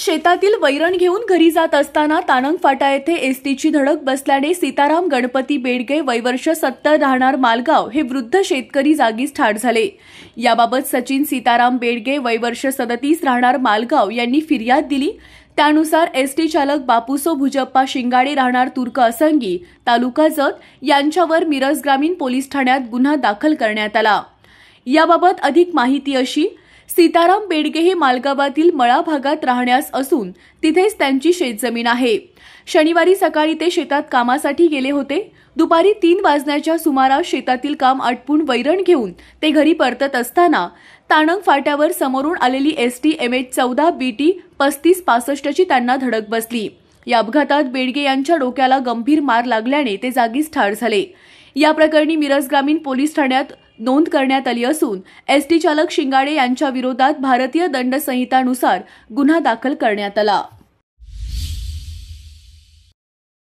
शेतातील वैरण घेऊन घरी जात असताना तानंग फाटा येथे एसटीची धडक बसल्याने सीताराम गणपती बेडगे वैवर्ष सत्तर राहणार मालगाव हे वृद्ध शेतकरी जागीच ठार झाले याबाबत सचिन सीताराम बेडगे वैवर्ष सदतीस राहणार मालगाव यांनी फिर्याद दिली त्यानुसार एसटी चालक बापूसो भुजप्पा शिंगाडे राहणार तुर्क असंगी तालुका जत यांच्यावर मिरज ग्रामीण पोलीस ठाण्यात गुन्हा दाखल करण्यात आला याबाबत अधिक माहिती अशी सीताराम बेडगे हे मालगावातील मळा भागात राहण्यास असून तिथेच त्यांची शेतजमीन आहे शनिवारी सकाळी ते शेतात कामासाठी गेले होते दुपारी तीन वाजण्याच्या सुमारास शेतातील काम आटपून वैरण घेऊन ते घरी परतत असताना ताणंग फाट्यावर समोरून आलेली एस टी एम एच चौदा बी टी पस्तीस पासष्टची त्यांना धडक बसली या अपघातात बेडगे यांच्या डोक्याला गंभीर मार लागल्याने ते जागीच ठार झाले या प्रकरणी मिरज ग्रामीण पोलीस ठाण्यात नोंद करण्यात आली असून एसटी चालक शिंगाडे यांच्या विरोधात भारतीय दंड संहितानुसार गुन्हा दाखल करण्यात आला